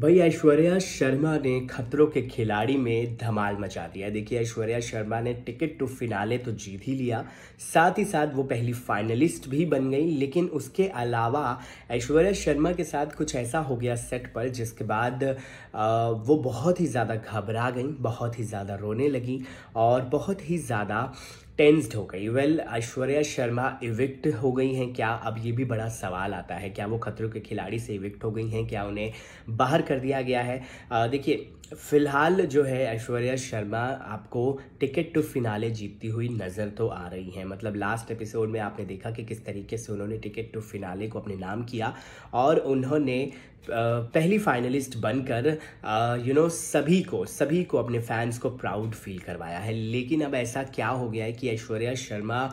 भाई ऐश्वर्या शर्मा ने खतरों के खिलाड़ी में धमाल मचा दिया देखिए ऐश्वर्या शर्मा ने टिकट टू फिनाले तो जीत ही लिया साथ ही साथ वो पहली फाइनलिस्ट भी बन गई लेकिन उसके अलावा ऐश्वर्या शर्मा के साथ कुछ ऐसा हो गया सेट पर जिसके बाद आ, वो बहुत ही ज़्यादा घबरा गई बहुत ही ज़्यादा रोने लगी और बहुत ही ज़्यादा टेंस्ड हो गई well well, Aishwarya Sharma evicted हो गई हैं क्या अब ये भी बड़ा सवाल आता है क्या वो खतरों के खिलाड़ी से इविक्ट हो गई हैं क्या उन्हें बाहर कर दिया गया है देखिए फिलहाल जो है ऐश्वर्या शर्मा आपको टिकट टू फिनाले जीतती हुई नज़र तो आ रही हैं मतलब लास्ट एपिसोड में आपने देखा कि किस तरीके से उन्होंने टिकट टू फिनाले को अपने नाम किया और उन्होंने पहली फाइनलिस्ट बनकर यू नो सभी को सभी को अपने फैंस को प्राउड फील करवाया है लेकिन अब ऐसा क्या हो गया है कि ऐश्वर्या शर्मा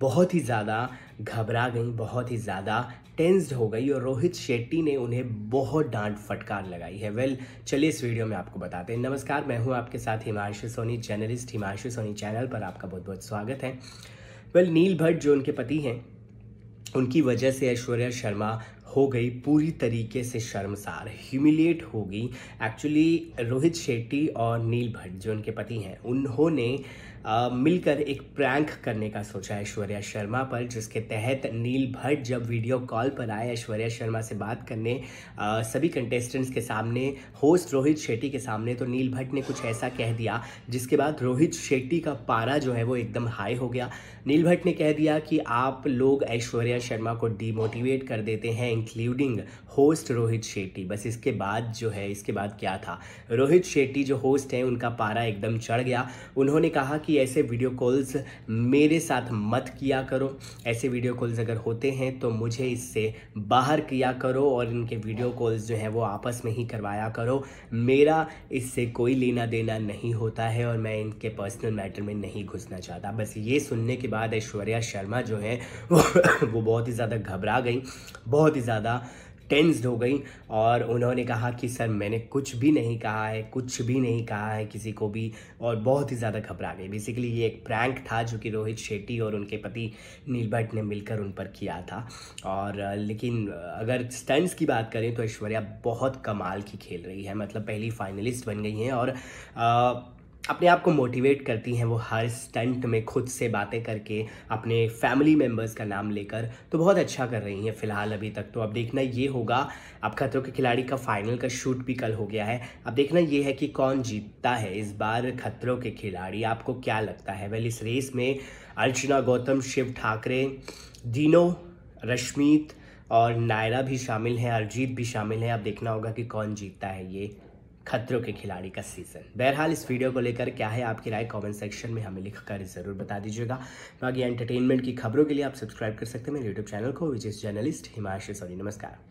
बहुत ही ज़्यादा घबरा गई बहुत ही ज़्यादा टेंस्ड हो गई और रोहित शेट्टी ने उन्हें बहुत डांट फटकार लगाई है वेल चलिए इस वीडियो में आपको बताते हैं नमस्कार मैं हूँ आपके साथ हिमांशु सोनी जर्नलिस्ट हिमांशु सोनी चैनल पर आपका बहुत बहुत स्वागत है वेल नील भट्ट जो उनके पति हैं उनकी वजह से ऐश्वर्या शर्मा हो गई पूरी तरीके से शर्मसार ह्यूमिलिएट हो गई एक्चुअली रोहित शेट्टी और नील भट्ट जो उनके पति हैं उन्होंने मिलकर एक प्रैंक करने का सोचा ऐश्वर्या शर्मा पर जिसके तहत नील भट्ट जब वीडियो कॉल पर आए ऐश्वर्या शर्मा से बात करने आ, सभी कंटेस्टेंट्स के सामने होस्ट रोहित शेट्टी के सामने तो नील भट्ट ने कुछ ऐसा कह दिया जिसके बाद रोहित शेट्टी का पारा जो है वो एकदम हाई हो गया नील भट्ट ने कह दिया कि आप लोग ऐश्वर्या शर्मा को डीमोटिवेट कर देते हैं इंक्लूडिंग होस्ट रोहित शेट्टी बस इसके बाद जो है इसके बाद क्या था रोहित शेट्टी जो होस्ट हैं उनका पारा एकदम चढ़ गया उन्होंने कहा कि ऐसे वीडियो कॉल्स मेरे साथ मत किया करो ऐसे वीडियो कॉल्स अगर होते हैं तो मुझे इससे बाहर किया करो और इनके वीडियो कॉल्स जो हैं वो आपस में ही करवाया करो मेरा इससे कोई लेना देना नहीं होता है और मैं इनके पर्सनल मैटर में नहीं घुसना चाहता बस ये सुनने के बाद ऐश्वर्या शर्मा जो है वो, वो बहुत ही ज़्यादा घबरा गई बहुत ही ज़्यादा टेंस्ड हो गई और उन्होंने कहा कि सर मैंने कुछ भी नहीं कहा है कुछ भी नहीं कहा है किसी को भी और बहुत ही ज़्यादा घबरा गई बेसिकली ये एक प्रैंक था जो कि रोहित शेट्टी और उनके पति नील भट्ट ने मिलकर उन पर किया था और लेकिन अगर स्टंट्स की बात करें तो ऐश्वर्या बहुत कमाल की खेल रही है मतलब पहली फाइनलिस्ट बन गई हैं और आ, अपने आप को मोटिवेट करती हैं वो हर स्टंट में खुद से बातें करके अपने फैमिली मेम्बर्स का नाम लेकर तो बहुत अच्छा कर रही हैं फिलहाल अभी तक तो अब देखना ये होगा अब खतरों के खिलाड़ी का फाइनल का शूट भी कल हो गया है अब देखना ये है कि कौन जीतता है इस बार खतरों के खिलाड़ी आपको क्या लगता है वेल इस रेस में अर्चना गौतम शिव ठाकरे दिनो रश्मीत और नायरा भी शामिल हैं अरजीत भी शामिल हैं अब देखना होगा कि कौन जीतता है ये खतरों के खिलाड़ी का सीजन बहरहाल इस वीडियो को लेकर क्या है आपकी राय कमेंट सेक्शन में हमें लिखकर जरूर बता दीजिएगा बाकी एंटरटेनमेंट की खबरों के लिए आप सब्सक्राइब कर सकते हैं मेरे यूट्यूब चैनल को which is journalist Himanshi sorry नमस्कार